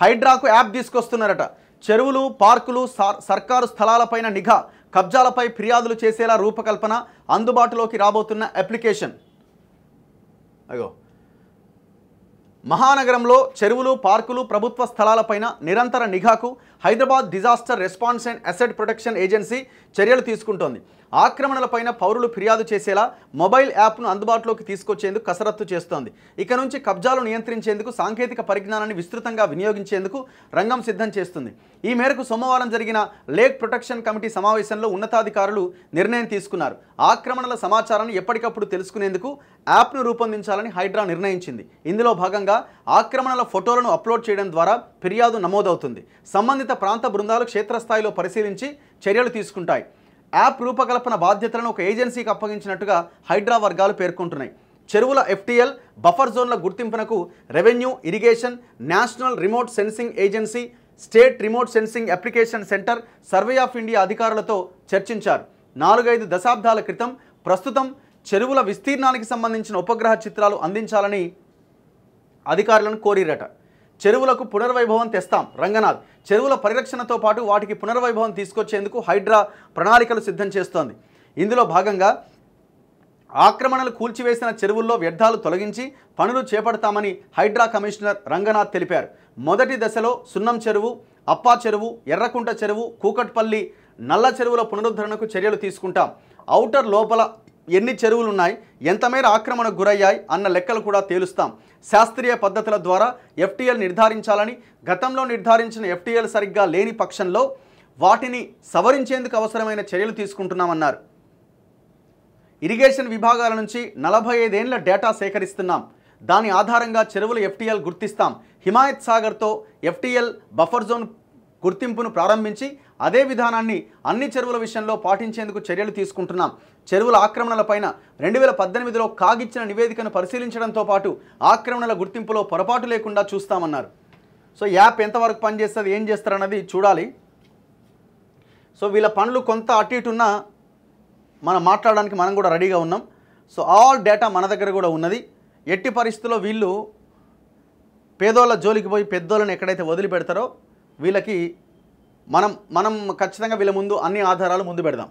హైడ్రాకు app తీసుకొస్తున్నారట చెరువులు పార్కులు సర్కారు స్థలాలపైన నిఘా కబ్జాలపై ఫిర్యాదులు చేసేలా రూపకల్పన అందుబాటులోకి రాబోతున్న అప్లికేషన్ అయ్యో మహానగరంలో చెరువులు పార్కులు ప్రభుత్వ స్థలాలపైన నిరంతర నిఘాకు Hyderabad disaster response and asset protection agency చర్యలు తీసుకుంటోంది ఆక్రమణలపైన పౌరులు ఫిర్యాదు చేసేలా మొబైల్ యాప్ను అందుబాటులోకి తీసుకొచ్చేందుకు కసరత్తు చేస్తోంది ఇక నుంచి కబ్జాలు నియంత్రించేందుకు సాంకేతిక పరిజ్ఞానాన్ని విస్తృతంగా వినియోగించేందుకు రంగం సిద్ధం చేస్తుంది ఈ మేరకు సోమవారం జరిగిన లేక్ ప్రొటెక్షన్ కమిటీ సమావేశంలో ఉన్నతాధికారులు నిర్ణయం తీసుకున్నారు ఆక్రమణల సమాచారాన్ని ఎప్పటికప్పుడు తెలుసుకునేందుకు యాప్ను రూపొందించాలని హైడ్రా నిర్ణయించింది ఇందులో భాగంగా కూడా ఆక్రమణల ఫోటోలను అప్లోడ్ చేయడం ద్వారా ఫిర్యాదు నమోదవుతుంది సంబంధిత ప్రాంత బృందాలు క్షేత్రస్థాయిలో పరిశీలించి చర్యలు తీసుకుంటాయి యాప్ రూపకల్పన బాధ్యతలను ఒక ఏజెన్సీకి అప్పగించినట్టుగా హైడ్రా వర్గాలు పేర్కొంటున్నాయి చెరువుల ఎఫ్టీఎల్ బఫర్ జోన్ల గుర్తింపునకు revenue irrigation national remote sensing agency state remote sensing application centre survey of India అధికారులతో చర్చించారు నాలుగైదు దశాబ్దాల క్రితం ప్రస్తుతం చెరువుల విస్తీర్ణానికి సంబంధించిన ఉపగ్రహ చిత్రాలు అందించాలని అధికారులను కోరిరట చెరువులకు పునర్వైభవం తెస్తాం రంగనాథ్ చెరువుల పరిరక్షణతో పాటు వాటికి పునర్వైభవం తీసుకొచ్చేందుకు హైడ్రా ప్రణాళికలు సిద్ధం చేస్తోంది ఇందులో భాగంగా ఆక్రమణలు కూల్చివేసిన చెరువుల్లో వ్యర్థాలు తొలగించి పనులు చేపడతామని హైడ్రా కమిషనర్ రంగనాథ్ తెలిపారు మొదటి దశలో సున్నం చెరువు అప్పా చెరువు ఎర్రకుంట చెరువు కూకట్పల్లి నల్ల చెరువుల పునరుద్ధరణకు చర్యలు తీసుకుంటాం ఔటర్ లోపల ఎన్ని చెరువులు ఉన్నాయి ఎంతమేర ఆక్రమణకు గురయ్యాయి అన్న లెక్కలు కూడా తేలుస్తాం శాస్త్రీయ పద్ధతుల ద్వారా ఎఫ్టీఎల్ నిర్ధారించాలని గతంలో నిర్ధారించిన ఎఫ్టీఎల్ సరిగ్గా లేని పక్షంలో వాటిని సవరించేందుకు అవసరమైన చర్యలు తీసుకుంటున్నామన్నారు ఇరిగేషన్ విభాగాల నుంచి నలభై ఐదేళ్ల డేటా సేకరిస్తున్నాం దాని ఆధారంగా చెరువులు ఎఫ్టీఎల్ గుర్తిస్తాం హిమాయత్ సాగర్తో ఎఫ్టీఎల్ బఫర్ జోన్ గుర్తింపును ప్రారంభించి అదే విధానాన్ని అన్ని చెరువుల విషయంలో పాటించేందుకు చర్యలు తీసుకుంటున్నాం చెరువుల ఆక్రమణలపైన రెండు వేల పద్దెనిమిదిలో కాగిచ్చిన నివేదికను పరిశీలించడంతో పాటు ఆక్రమణల గుర్తింపులో పొరపాటు లేకుండా చూస్తామన్నారు సో యాప్ ఎంతవరకు పనిచేస్తుంది ఏం చేస్తారన్నది చూడాలి సో వీళ్ళ పనులు కొంత అటు ఇటున్నా మనం మాట్లాడడానికి మనం కూడా రెడీగా ఉన్నాం సో ఆల్ డేటా మన దగ్గర కూడా ఉన్నది ఎట్టి పరిస్థితుల్లో వీళ్ళు పేదోళ్ళ జోలికి పోయి పెద్దోళ్ళని ఎక్కడైతే వదిలిపెడతారో వీళ్ళకి మనం మనం ఖచ్చితంగా వీళ్ళ ముందు అన్ని ఆధారాలు ముందు పెడదాం